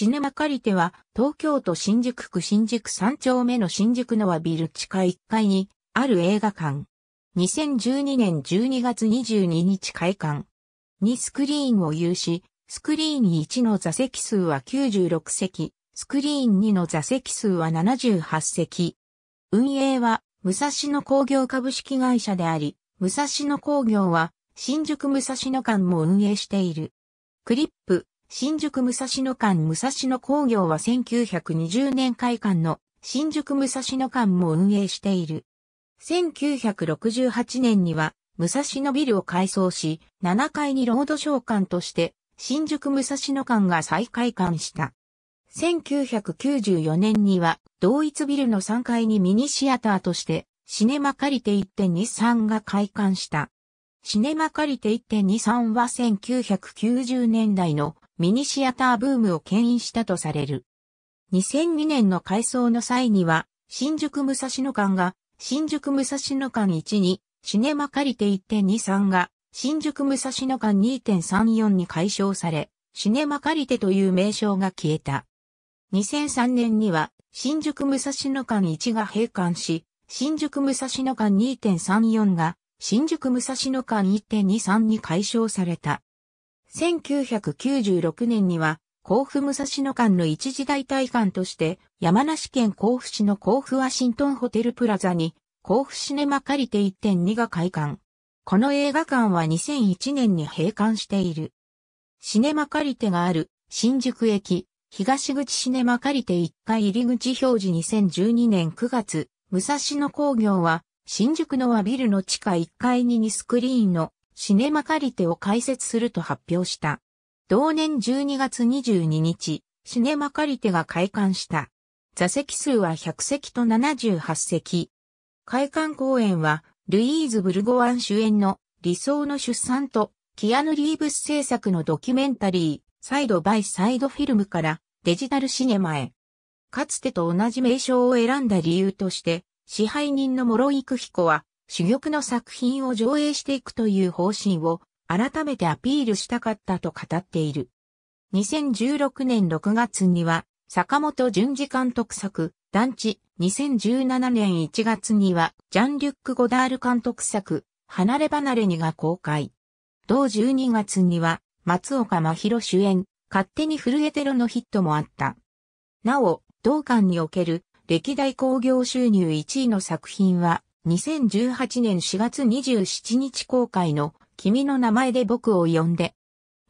シネマ借りテは、東京都新宿区新宿3丁目の新宿のはビル地下1階に、ある映画館。2012年12月22日開館。2スクリーンを有し、スクリーン1の座席数は96席、スクリーン2の座席数は78席。運営は、武蔵野工業株式会社であり、武蔵野工業は、新宿武蔵野間も運営している。クリップ、新宿武蔵野間武蔵野工業は1920年開館の新宿武蔵野間も運営している。1968年には武蔵野ビルを改装し、7階にロード召館として新宿武蔵野間が再開館した。1994年には同一ビルの3階にミニシアターとしてシネマ借りて1.23が開館した。シネマ借りて1.23は1990年代のミニシアターブームを牽引したとされる。2002年の改装の際には、新宿武蔵野間が、新宿武蔵野間1に、シネマ借りて1.23が、新宿武蔵野間2.34に解消され、シネマ借りてという名称が消えた。2003年には、新宿武蔵野間1が閉館し、新宿武蔵野間2.34が、新宿武蔵野間1.23に解消された。1996年には、甲府武蔵野間の一時代体館として、山梨県甲府市の甲府ワシントンホテルプラザに、甲府シネマ借りて1.2が開館。この映画館は2001年に閉館している。シネマ借りてがある新宿駅東口シネマ借りて1階入り口表示2012年9月、武蔵野工業は新宿の和ビルの地下1階に2スクリーンのシネマカリテを開設すると発表した。同年12月22日、シネマカリテが開館した。座席数は100席と78席。開館公演は、ルイーズ・ブルゴワン主演の理想の出産と、キアヌ・リーブス制作のドキュメンタリー、サイド・バイ・サイド・フィルムからデジタルシネマへ。かつてと同じ名称を選んだ理由として、支配人の諸井久彦は、主玉の作品を上映していくという方針を改めてアピールしたかったと語っている。2016年6月には、坂本淳二監督作、団地、2017年1月には、ジャン・リュック・ゴダール監督作、離れ離れにが公開。同12月には、松岡真宏主演、勝手に震えてろのヒットもあった。なお、同館における歴代興行収入1位の作品は、2018年4月27日公開の君の名前で僕を呼んで。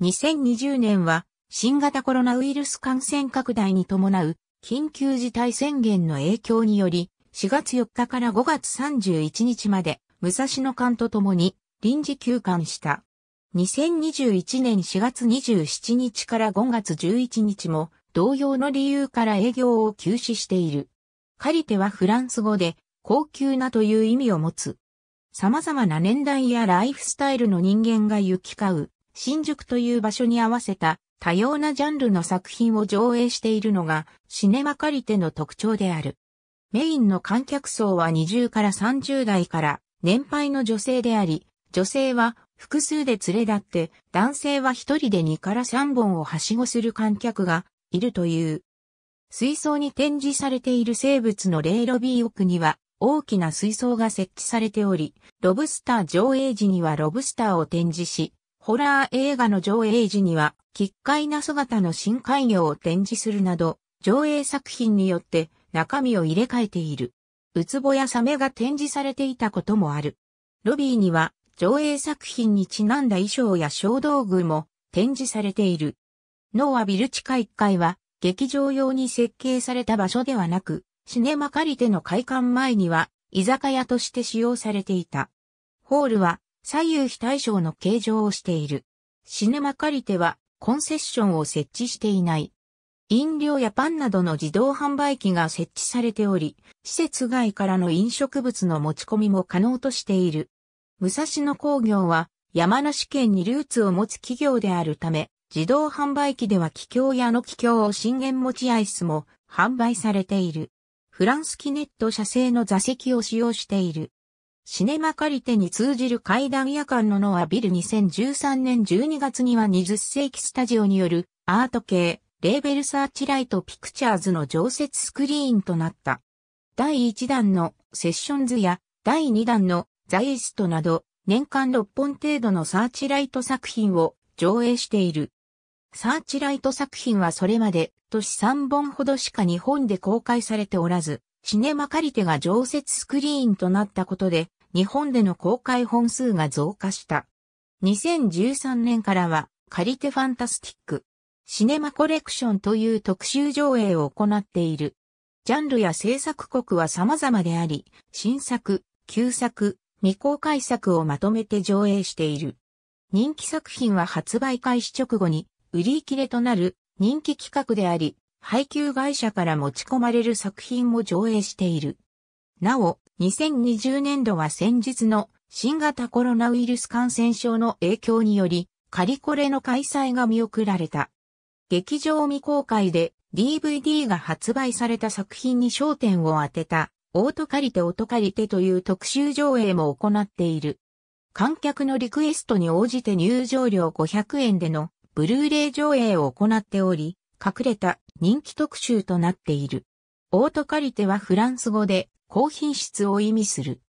2020年は新型コロナウイルス感染拡大に伴う緊急事態宣言の影響により4月4日から5月31日まで武蔵野館とともに臨時休館した。2021年4月27日から5月11日も同様の理由から営業を休止している。借り手はフランス語で高級なという意味を持つ。様々な年代やライフスタイルの人間が行き交う、新宿という場所に合わせた多様なジャンルの作品を上映しているのがシネマカリテの特徴である。メインの観客層は20から30代から年配の女性であり、女性は複数で連れ立って男性は一人で2から3本をはしごする観客がいるという。水槽に展示されている生物のレイロビー奥には大きな水槽が設置されており、ロブスター上映時にはロブスターを展示し、ホラー映画の上映時には、奇怪な姿の深海魚を展示するなど、上映作品によって中身を入れ替えている。ウツボやサメが展示されていたこともある。ロビーには上映作品にちなんだ衣装や小道具も展示されている。ノーアビル地下1階は劇場用に設計された場所ではなく、シネマ借りテの開館前には、居酒屋として使用されていた。ホールは、左右非対称の形状をしている。シネマ借りテは、コンセッションを設置していない。飲料やパンなどの自動販売機が設置されており、施設外からの飲食物の持ち込みも可能としている。武蔵野工業は山梨県にルーツを持つ企業であるため、自動販売機では桔梗屋の桔梗を震源持ちアイスも販売されている。フランスキネット社製の座席を使用している。シネマ借り手に通じる階段夜間のノアビル2013年12月には20世紀スタジオによるアート系レーベルサーチライトピクチャーズの常設スクリーンとなった。第1弾のセッションズや第2弾のザイストなど年間6本程度のサーチライト作品を上映している。サーチライト作品はそれまで、年3本ほどしか日本で公開されておらず、シネマ借り手が常設スクリーンとなったことで、日本での公開本数が増加した。2013年からは、借り手ファンタスティック、シネマコレクションという特集上映を行っている。ジャンルや制作国は様々であり、新作、旧作、未公開作をまとめて上映している。人気作品は発売開始直後に売り切れとなる人気企画であり、配給会社から持ち込まれる作品も上映している。なお、2020年度は先日の新型コロナウイルス感染症の影響により、カリコレの開催が見送られた。劇場未公開で DVD が発売された作品に焦点を当てた、オート借りてオト借りてという特集上映も行っている。観客のリクエストに応じて入場料500円でのブルーレイ上映を行っており、隠れた人気特集となっている。オートカリテはフランス語で高品質を意味する。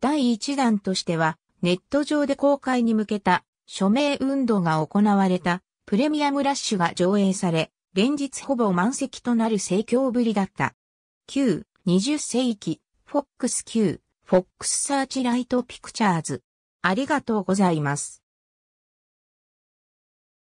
第1弾としては、ネット上で公開に向けた署名運動が行われたプレミアムラッシュが上映され、連日ほぼ満席となる盛況ぶりだった。旧20世紀、フォックス9、フォックスサーチライトピクチャーズ。ありがとうございます。